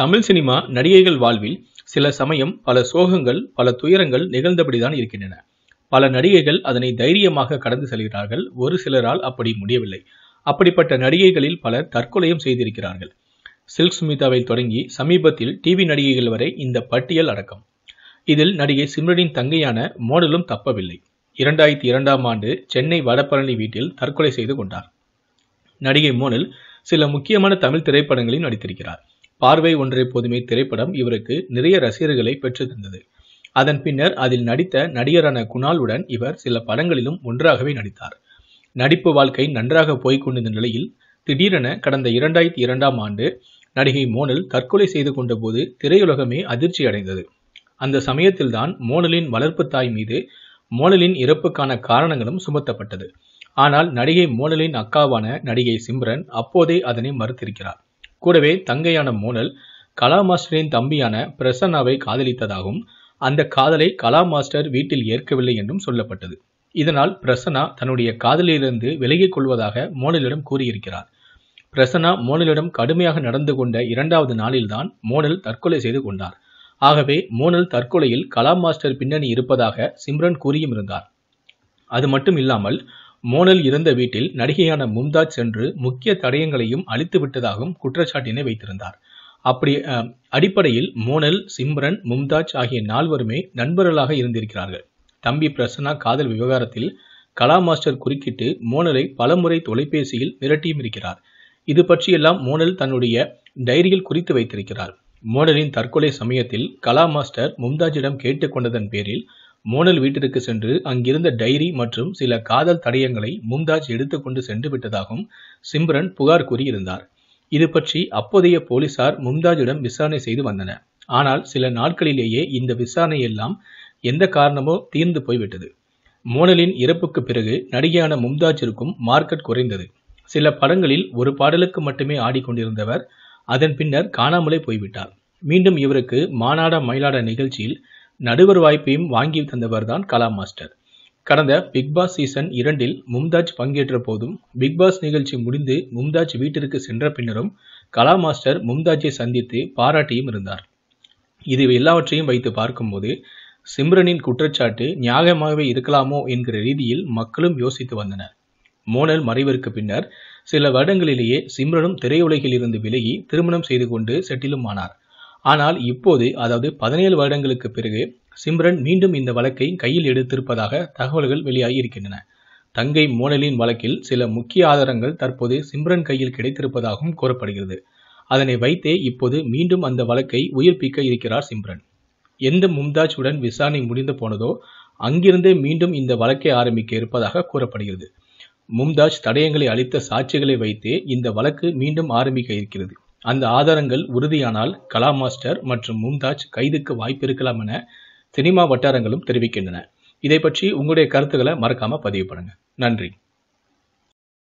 Tamil cinema நடிகைகள் வாழ்வில் சில சமயம் பல சோகங்கள் பல துயரங்கள் நிகழ்ந்தபடிதான் இருக்கின்றன பல நடிகைகள் அதனை தைரியமாக கடந்து செல்கிறார்கள் ஒரு சிலரால் அப்படி முடியவில்லை அப்படிப்பட்ட நடிகைகளில் பலர் தற்கொலையும் செய்திருக்கிறார்கள் சில்க் சுமிதாவை தொடங்கி சமீபத்தில் டிவி நடிகைகள் வரை இந்த பட்டியல் அடக்கம் இதில் நடிகை சிம்ரனின் தங்கையான மோடலும் தப்பவில்லை இரண்டாயிரத்தி இரண்டாம் ஆண்டு சென்னை வடபழனி வீட்டில் தற்கொலை செய்து கொண்டார் நடிகை மோனல் சில முக்கியமான தமிழ் திரைப்படங்களில் நடித்திருக்கிறார் பார்வை ஒன்றே போதுமே திரைப்படம் இவருக்கு நிறைய ரசிகர்களை தந்தது அதன் பின்னர் அதில் நடித்த நடிகரான குணாலுடன் இவர் சில படங்களிலும் ஒன்றாகவே நடித்தார் நடிப்பு வாழ்க்கை நன்றாக போய்கொண்டிருந்த நிலையில் திடீரென கடந்த இரண்டாயிரத்தி இரண்டாம் ஆண்டு நடிகை மோனல் தற்கொலை செய்து கொண்டபோது திரையுலகமே அதிர்ச்சி அடைந்தது அந்த சமயத்தில்தான் மோனலின் வளர்ப்பு தாய் மீது மோனலின் இறப்புக்கான காரணங்களும் சுமத்தப்பட்டது ஆனால் நடிகை மோனலின் அக்காவான நடிகை சிம்ரன் அப்போதே அதனை மறுத்திருக்கிறார் கூடவே தங்கையான மோனல் கலா மாஸ்டரின் தம்பியான பிரசன்னாவை காதலித்ததாகவும் அந்த காதலை கலா மாஸ்டர் வீட்டில் ஏற்கவில்லை என்றும் சொல்லப்பட்டது இதனால் பிரசன்னா தன்னுடைய காதலிலிருந்து விலகிக் கொள்வதாக மோனலிடம் கூறியிருக்கிறார் பிரசன்னா மோனலிடம் கடுமையாக நடந்து கொண்ட இரண்டாவது நாளில்தான் மோனல் தற்கொலை செய்து கொண்டார் ஆகவே மோனல் தற்கொலையில் கலா மாஸ்டர் பின்னணி இருப்பதாக சிம்ரன் கூறியும் இருந்தார் அது மட்டும் இல்லாமல் மோனல் இருந்த வீட்டில் நடிகையான மும்தாஜ் சென்று முக்கிய தடயங்களையும் அழித்து விட்டதாகவும் குற்றச்சாட்டினை வைத்திருந்தார் அப்படி அடிப்படையில் மோனல் சிம்ரன் மும்தாஜ் ஆகிய நால்வருமே நண்பர்களாக இருந்திருக்கிறார்கள் தம்பி பிரசன்னா காதல் விவகாரத்தில் கலா மாஸ்டர் குறுக்கிட்டு மோனலை பலமுறை தொலைபேசியில் மிரட்டியும் இருக்கிறார் இது பற்றியெல்லாம் மோனல் தன்னுடைய டைரியில் குறித்து வைத்திருக்கிறார் மோனலின் தற்கொலை சமயத்தில் கலா மாஸ்டர் மும்தாஜிடம் கேட்டுக்கொண்டதன் பேரில் மோனல் வீட்டிற்கு சென்று அங்கிருந்த டைரி மற்றும் சில காதல் தடயங்களை மும்தாஜ் எடுத்துக்கொண்டு சென்று விட்டதாகவும் சிம்ரன் புகார் கூறியிருந்தார் இது பற்றி அப்போதைய போலீசார் மும்தாஜிடம் விசாரணை செய்து வந்தனர் ஆனால் சில நாட்களிலேயே இந்த விசாரணை எல்லாம் எந்த காரணமோ தீர்ந்து போய்விட்டது மோனலின் இறப்புக்கு பிறகு நடிகையான மும்தாஜிற்கும் மார்க்கெட் குறைந்தது சில படங்களில் ஒரு பாடலுக்கு மட்டுமே ஆடிக்கொண்டிருந்தவர் அதன் பின்னர் காணாமலே போய்விட்டார் மீண்டும் இவருக்கு மாநாட மயிலாட நிகழ்ச்சியில் நடுவர் வாய்ப்பையும் வாங்கி தந்தவர் தான் கலாம் மாஸ்டர் கடந்த பிக்பாஸ் சீசன் இரண்டில் மும்தாஜ் பங்கேற்ற போதும் பிக்பாஸ் நிகழ்ச்சி முடிந்து மும்தாஜ் வீட்டிற்கு சென்ற பின்னரும் கலாம் மாஸ்டர் மும்தாஜை சந்தித்து பாராட்டியும் இருந்தார் இது எல்லாவற்றையும் வைத்து பார்க்கும்போது சிம்ரனின் குற்றச்சாட்டு நியாயமாகவே இருக்கலாமோ என்கிற ரீதியில் மக்களும் யோசித்து வந்தனர் மோனல் மறைவிற்கு பின்னர் சில வருடங்களிலேயே சிம்ரனும் திரையுலகில் இருந்து விலகி திருமணம் செய்து கொண்டு செட்டிலும் ஆனார் ஆனால் இப்போது அதாவது பதினேழு வருடங்களுக்கு பிறகு சிம்ரன் மீண்டும் இந்த வழக்கை கையில் எடுத்திருப்பதாக தகவல்கள் வெளியாகி இருக்கின்றன தங்கை மோனலின் வழக்கில் சில முக்கிய ஆதாரங்கள் தற்போது சிம்ரன் கையில் கிடைத்திருப்பதாகவும் கூறப்படுகிறது அதனை வைத்தே இப்போது மீண்டும் அந்த வழக்கை உயிர்ப்பிக்க இருக்கிறார் சிம்ரன் எந்த மும்தாஜ் உடன் விசாரணை முடிந்து போனதோ அங்கிருந்தே மீண்டும் இந்த வழக்கை ஆரம்பிக்க இருப்பதாக கூறப்படுகிறது மும்தாஜ் தடயங்களை அளித்த சாட்சிகளை வைத்தே இந்த வழக்கு மீண்டும் ஆரம்பிக்க இருக்கிறது அந்த ஆதாரங்கள் உறுதியானால் கலாம் மாஸ்டர் மற்றும் மும்தாஜ் கைதுக்கு வாய்ப்பிருக்கலாம் என சினிமா வட்டாரங்களும் தெரிவிக்கின்றன இதை பற்றி உங்களுடைய கருத்துக்களை மறக்காமல் பதிவு பண்ணுங்க நன்றி